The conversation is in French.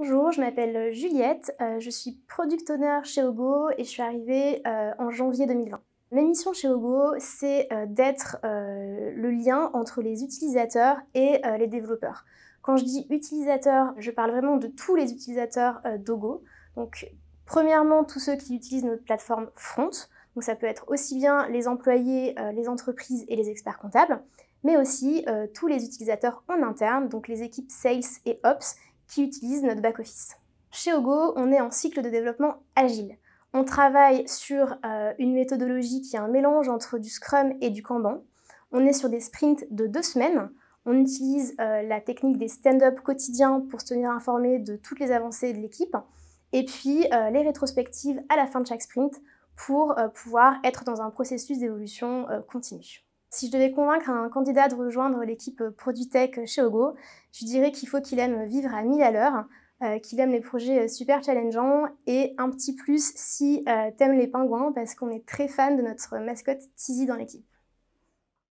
Bonjour, je m'appelle euh, Juliette, euh, je suis product owner chez Ogo et je suis arrivée euh, en janvier 2020. Ma mission chez Ogo, c'est d'être le lien entre les utilisateurs et les développeurs. Quand je dis utilisateurs, je parle vraiment de tous les utilisateurs d'Ogo. Donc, premièrement, tous ceux qui utilisent notre plateforme Front. Donc, ça peut être aussi bien les employés, les entreprises et les experts comptables mais aussi tous les utilisateurs en interne, donc les équipes sales et ops, qui utilisent notre back-office. Chez Ogo, on est en cycle de développement agile. On travaille sur euh, une méthodologie qui est un mélange entre du Scrum et du Kanban. On est sur des sprints de deux semaines. On utilise euh, la technique des stand-up quotidiens pour se tenir informé de toutes les avancées de l'équipe. Et puis euh, les rétrospectives à la fin de chaque sprint pour pouvoir être dans un processus d'évolution continue. Si je devais convaincre un candidat de rejoindre l'équipe Produit Tech chez Ogo, je dirais qu'il faut qu'il aime vivre à 1000 à l'heure, euh, qu'il aime les projets super challengeants et un petit plus si euh, t'aimes les pingouins parce qu'on est très fan de notre mascotte Tizi dans l'équipe.